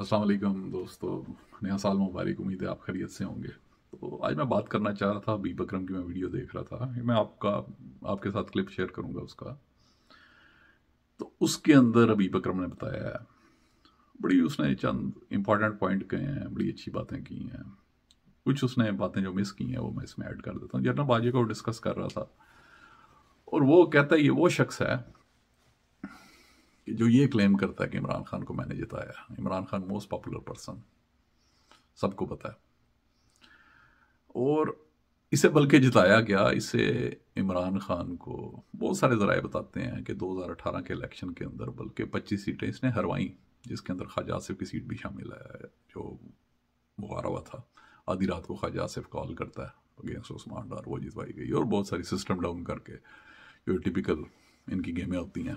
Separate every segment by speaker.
Speaker 1: असलकम दोस्तों नया साल मुबारक उम्मीद है आप खरीत से होंगे तो आज मैं बात करना चाह रहा था अभी बकरम की मैं वीडियो देख रहा था मैं आपका आपके साथ क्लिप शेयर करूंगा उसका तो उसके अंदर अभी बकरम ने बताया है बड़ी उसने चंद इम्पॉर्टेंट पॉइंट कहे हैं बड़ी अच्छी बातें की हैं कुछ उसने बातें जो मिस की हैं वो मैं इसमें ऐड कर देता हूँ जरना बाजी को डिस्कस कर रहा था और वो कहता है ये वो शख्स है जो ये क्लेम करता है कि इमरान खान को मैंने जिताया Imran Khan most popular person सबको पता है और इसे बल्कि जिताया गया इसे इमरान खान को बहुत सारे ज़राए बताते हैं कि 2018 के इलेक्शन के अंदर बल्कि 25 सीटें इसने हरवाई जिसके अंदर ख्वाजा आसिफ की सीट भी शामिल है जो मुबारा हुआ था आधी रात को ख्वाजा आसिफ कॉल करता है अगेंस्ट उस्मान डार वो जितवाई गई और बहुत सारी सिस्टम डाउन करके जो टिपिकल इनकी गेमें होती हैं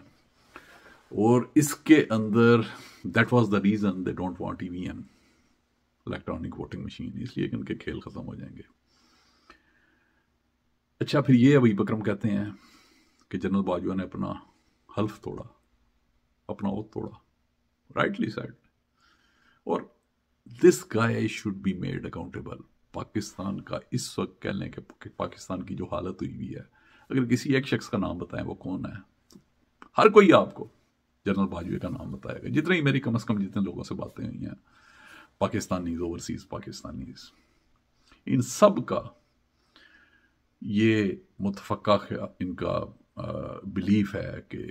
Speaker 1: और इसके अंदर that was the reason they don't we EVM electronic voting machine इसलिए कि उनके खेल ख़त्म हो जाएंगे अच्छा फिर ये अभी बकरम कहते हैं कि जनरल बाजवा ने अपना हल्फ तोड़ा अपना वो तोड़ा राइटली साइड और this guy should be made accountable Pakistan का इस वक्त कह लें कि पाकिस्तान की जो हालत हुई हुई है अगर किसी एक शख्स का नाम बताएं वो कौन है हर कोई आपको जनरल बाजवे का नाम बताया गया जितने ही मेरी कम अज़ कम जितने लोगों से बातें हुई हैं पाकिस्तानी ओवरसीज़ पाकिस्तानी इन सब का ये मुतफ़ा इनका बिलीफ है कि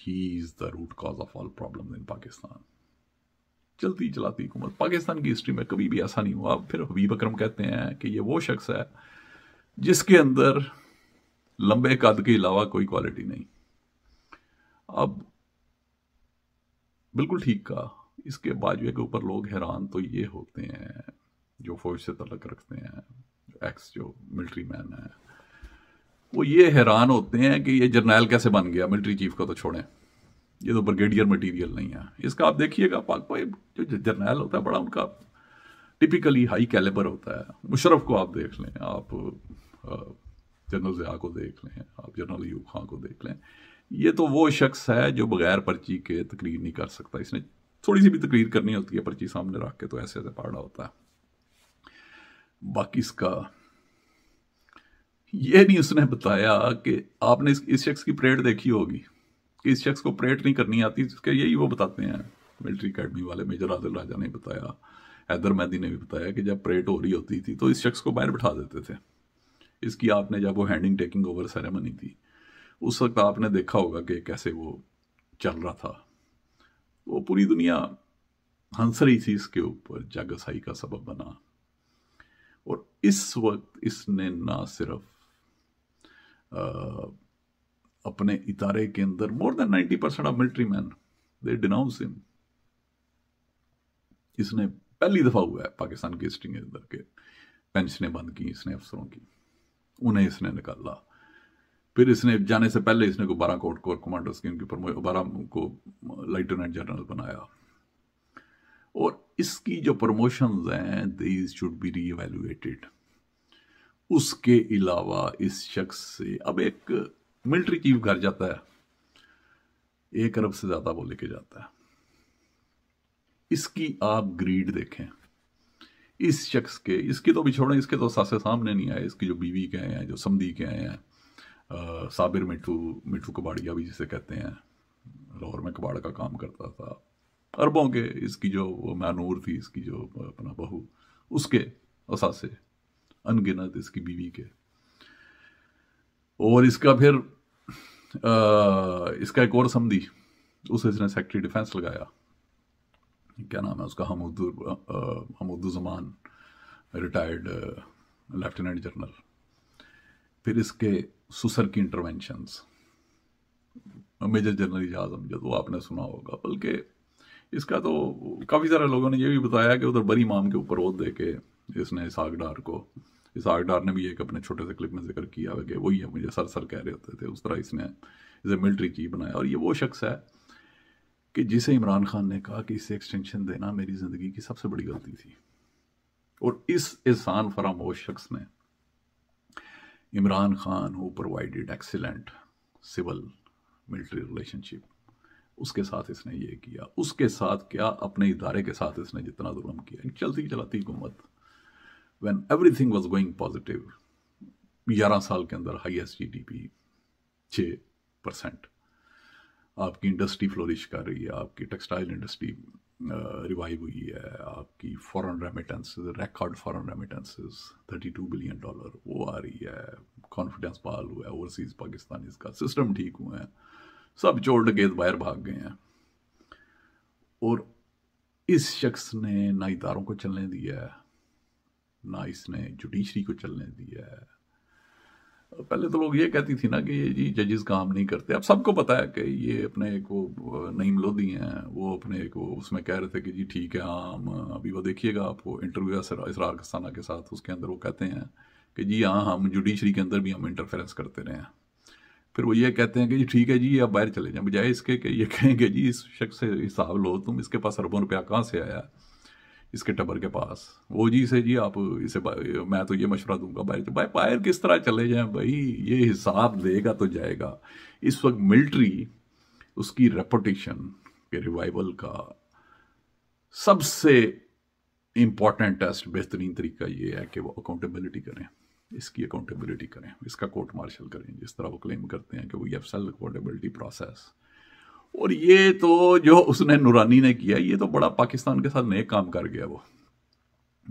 Speaker 1: he is the root cause of all problem in Pakistan चलती चलाती हुकूमत पाकिस्तान की हिस्ट्री में कभी भी ऐसा नहीं हुआ फिर हबीब अक्रम कहते हैं कि ये वो शख्स है जिसके अंदर लंबे कद के अलावा कोई क्वालिटी नहीं अब बिल्कुल ठीक कहा इसके बाजवे के ऊपर लोग हैरान तो ये होते हैं जो फौज से तलक रखते हैं एक्स जो मिलिट्री मैन है वो ये हैरान होते हैं कि ये जर्नैल कैसे बन गया मिलिट्री चीफ का तो छोड़ें ये तो ब्रिगेडियर मटेरियल नहीं है इसका आप देखिएगा पाक भाई जो जर्नैल होता है बड़ा उनका टिपिकली हाई कैलेबर होता है मुशरफ को आप देख लें आप जनरल ज़िया को देख लें आप जनरल यूब खां को देख लें ये तो वो शख्स है जो बगैर पर्ची के तकरीर नहीं कर सकता इसने थोड़ी सी भी तकरीर करनी होती है पर्ची सामने रख के तो ऐसे ऐसे पढ़ना होता है बाकी इसका ये नहीं उसने बताया कि आपने इस, इस शख्स की परेड देखी होगी कि इस शख्स को परेड नहीं करनी आती जिसके यही वो बताते हैं मिलिट्री अकेडमी वाले मेजर आदिल राजा ने बताया हैदर मेहदी ने भी बताया कि जब परेड हो रही होती थी तो इस शख्स को बाहर बिठा देते थे इसकी आपने जब वो हैंडिंग टेकिंग ओवर सेरेमनी थी उस वक्त आपने देखा होगा कि कैसे वो चल रहा था वो पूरी दुनिया हंसरी थी इसके ऊपर जागसाई का सबब बना और इस वक्त इसने ना सिर्फ आ, अपने इतारे के अंदर more than ninety percent of military man they denounce him इसने पहली दफा हुआ है पाकिस्तान की हिस्ट्री के अंदर के पेंशनें बंद की इसने अफसरों की उन्हें इसने निकाला फिर इसने जाने से पहले इसने गुब्बारा कोट कोर कमांडो स्कीम की बारह को लेफ्टिनेंट जनरल बनाया और इसकी जो प्रमोशन हैं दीज शुड बी रीएवेलुएटेड उसके अलावा इस शख्स से अब एक मिलिट्री चीफ घर जाता है एक अरब से ज़्यादा वो लेके जाता है इसकी आप ग्रीड देखें इस शख्स के इसके तो भी छोड़ें इसके तो सासे सामने नहीं आए इसकी जो बीवी के आए हैं जो समी के आए हैं साबिर मिठू मिठू कबाड़िया भी जिसे कहते हैं लाहौर में कबाड़ का काम करता था अरबों के इसकी जो मैनूर थी इसकी जो अपना बहू उसके असासे अनगिनत इसकी बीवी के और इसका फिर आ, इसका एक और समझी उसे इसने सेक्रेटरी डिफेंस लगाया क्या नाम है उसका Hamood Hamood Zaman retired lieutenant general फिर इसके सुसर की इंटरवेंशंस मेजर जनरल आजम जो तो आपने सुना होगा बल्कि इसका तो काफ़ी सारे लोगों ने ये भी बताया कि उधर बरी माम के ऊपर वो दे के इसने इसाक डार को इसाक डार ने भी एक अपने छोटे से क्लिप में जिक्र किया कि वही है मुझे सर सर कह रहे होते थे उस तरह इसने इसे मिलिट्री चीफ बनाया और ये वो शख्स है कि जिसे इमरान खान ने कहा कि इसे एक्सटेंशन देना मेरी ज़िंदगी की सबसे बड़ी गलती थी और इस एहसान फरामोश शख्स ने Imran Khan, who provided excellent civil military relationship, उसके साथ इसने ये किया उसके साथ क्या अपने इदारे के साथ इसने जितना जुल्म किया चलती चलाती हुकूमत when everything was going positive ग्यारह साल के अंदर हाइस्ट जी डी पी छः परसेंट आपकी इंडस्ट्री फ्लोरिश कर रही है आपकी टेक्सटाइल इंडस्ट्री रिवाइव हुई है आपकी foreign remittance record foreign thirty 32 billion dollar वो आ रही है कॉन्फिडेंस बहाल हुआ है ओवरसीज़ पाकिस्तानी का सिस्टम ठीक हुए हैं सब चोर डकेत बाहर भाग गए हैं और इस शख्स ने ना इदारों को चलने दिया है ना इसने जुडिशरी को चलने दिया है तो पहले तो लोग ये कहती थी ना कि ये जी जजेस काम नहीं करते अब सबको पता है कि ये अपने एक वो नईम लोधी हैं वो अपने एक वो उसमें कह रहे थे कि जी ठीक है हम अभी वो देखिएगा आपको इंटरव्यू इसरार खसाना के साथ उसके अंदर वो कहते हैं कि जी हाँ हम जुडिशरी के अंदर भी हम इंटरफेरेंस करते रहे हैं फिर वो ये कहते हैं कि जी ठीक है जी आप बाहर चले जाएँ बजाय इसके कि ये कहेंगे जी इस शख्स से हिसाब लो तुम इसके पास अरबों रुपया कहाँ से आया इसके टबर के पास वो जी से जी आप इसे मैं तो ये मशवरा दूंगा बाहर भाई बाहर किस तरह चले जाएं भाई ये हिसाब देगा तो जाएगा इस वक्त मिलिट्री उसकी रेपोटेशन के रिवाइवल का सबसे इम्पॉर्टेंट टेस्ट बेहतरीन तरीका ये है कि वो अकाउंटेबिलिटी करें इसकी अकाउंटेबिलिटी करें इसका कोर्ट मार्शल करें जिस तरह वो क्लेम करते हैं कि वो ये सेल्फ अकाउंटेबिलिटी प्रोसेस और ये तो जो उसने नूरानी ने किया ये तो बड़ा पाकिस्तान के साथ नए काम कर गया वो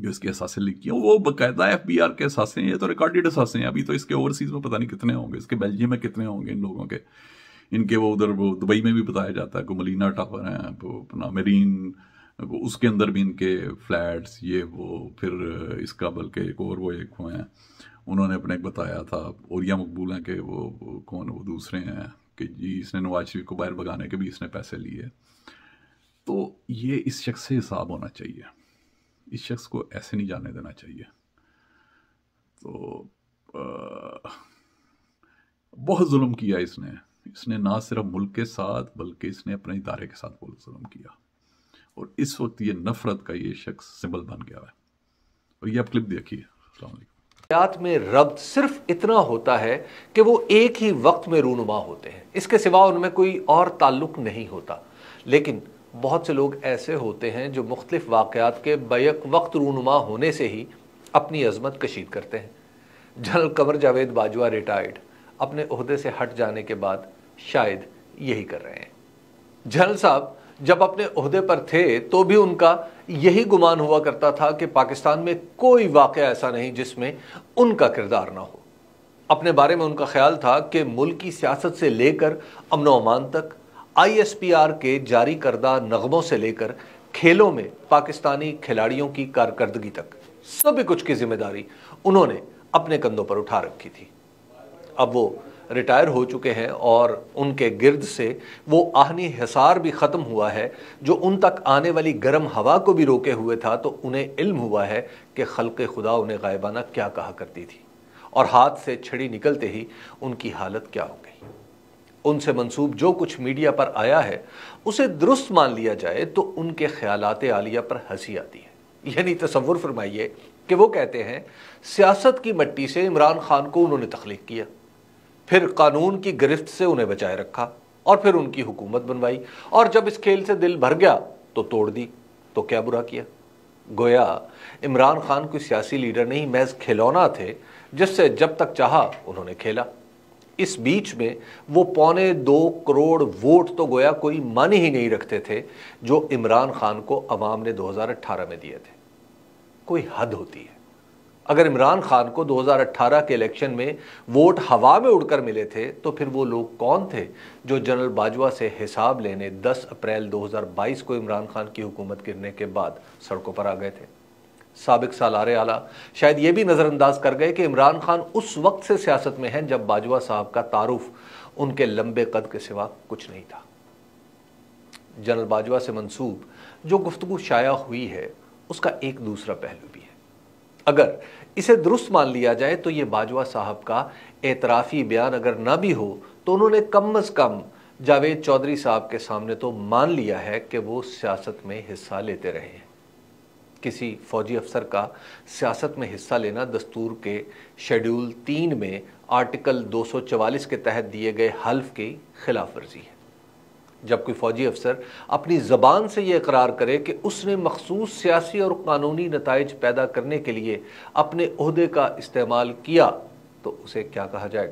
Speaker 1: जो इसके असासे लिख किए वो बाकायदा एफ बी आर के असासे हैं ये तो रिकॉर्डेड असासे हैं अभी तो इसके ओवरसीज में पता नहीं कितने होंगे इसके बेल्जियम में कितने होंगे इन लोगों के इनके वो उधर वो दुबई में भी बताया जाता है को टावर हैं अपना मेरीन वो उसके अंदर भी इनके फ्लैट्स ये वो फिर इसका बल्कि एक और वो एक हुए हैं उन्होंने अपने एक बताया था ओरिया मकबूल हैं कि वो, वो कौन वो दूसरे हैं कि जी इसने नवाज शरीफ को बाहर भगाने के भी इसने पैसे लिए तो ये इस शख्स से हिसाब होना चाहिए इस शख्स को ऐसे नहीं जाने देना चाहिए तो आ, बहुत जुल्म किया इसने इसने ना सिर्फ मुल्क के साथ बल्कि इसने अपने इदारे के साथ बहुत जुल्म किया और इस वक्त ये नफ़रत का ये शख्स सिंबल बन गया है और ये आप क्लिप देखिए
Speaker 2: अलैक्म आयात में रब्त सिर्फ इतना होता है कि वो एक ही वक्त में रूनुमा होते हैं इसके सिवा उनमें कोई और ताल्लुक नहीं होता लेकिन बहुत से लोग ऐसे होते हैं जो मुख्तलिफ़ वाक़ात के बैक वक्त रूनुमा होने से ही अपनी अजमत कशीद करते हैं जनरल कमर जावेद बाजवा रिटायर्ड अपने अहदे से हट जाने के बाद शायद यही कर रहे हैं जनरल साहब जब अपने अहदे पर थे तो भी उनका यही गुमान हुआ करता था कि पाकिस्तान में कोई वाक़ ऐसा नहीं जिसमें उनका किरदार ना हो अपने बारे में उनका ख्याल था कि मुल्क की सियासत से लेकर अमन अमान तक आई एस पी आर के जारी करदा नगमों से लेकर खेलों में पाकिस्तानी खिलाड़ियों की कारकर्दगी तक सभी कुछ की जिम्मेदारी उन्होंने अपने कंधों पर उठा रखी थी अब वो रिटायर हो चुके हैं और उनके गिर्द से वो आहनी हिसार भी ख़त्म हुआ है जो उन तक आने वाली गर्म हवा को भी रोके हुए था तो उन्हें इल्म हुआ है कि खल्क खुदा उन्हें गायबाना क्या कहा करती थी और हाथ से छड़ी निकलते ही उनकी हालत क्या हो गई उनसे मंसूब जो कुछ मीडिया पर आया है उसे दुरुस्त मान लिया जाए तो उनके ख्याल आलिया पर हंसी आती है यानी तस्वुर फरमाइए कि वो कहते हैं सियासत की मट्टी से इमरान खान को उन्होंने तख्लीक किया फिर कानून की गिरफ्त से उन्हें बचाए रखा और फिर उनकी हुकूमत बनवाई और जब इस खेल से दिल भर गया तो तोड़ दी तो क्या बुरा किया गोया इमरान खान कोई सियासी लीडर नहीं महज खिलौना थे जिससे जब तक चाहा उन्होंने खेला इस बीच में वो पौने दो करोड़ वोट तो गोया कोई मान ही नहीं रखते थे जो इमरान खान को अवाम ने 2018 में दिए थे कोई हद होती है अगर इमरान खान को 2018 के इलेक्शन में वोट हवा में उड़कर मिले थे तो फिर वो लोग कौन थे जो जनरल बाजवा से हिसाब लेने 10 अप्रैल 2022 को इमरान खान की हुकूमत गिरने के बाद सड़कों पर आ गए थे सबक सालार आला शायद ये भी नज़रअंदाज कर गए कि इमरान खान उस वक्त से सियासत में हैं जब बाजवा साहब का तारुफ उनके लंबे कद के सिवा कुछ नहीं था जनरल बाजवा से मंसूब जो गुफ्तु शाया हुई है उसका एक दूसरा पहलू भी है अगर इसे दुरुस्त मान लिया जाए तो ये बाजवा साहब का एतराफ़ी बयान अगर ना भी हो तो उन्होंने कम अज़ कम जावेद चौधरी साहब के सामने तो मान लिया है कि वो सियासत में हिस्सा लेते रहे हैं किसी फौजी अफसर का सियासत में हिस्सा लेना दस्तूर के शेड्यूल तीन में आर्टिकल 244 के तहत दिए गए हल्फ की खिलाफ वर्जी है जब कोई फ़ौजी अफसर अपनी ज़बान से यह करार करे कि उसने मखसूस सियासी और कानूनी नतज पैदा करने के लिए अपने अहदे का इस्तेमाल किया तो उसे क्या कहा जाएगा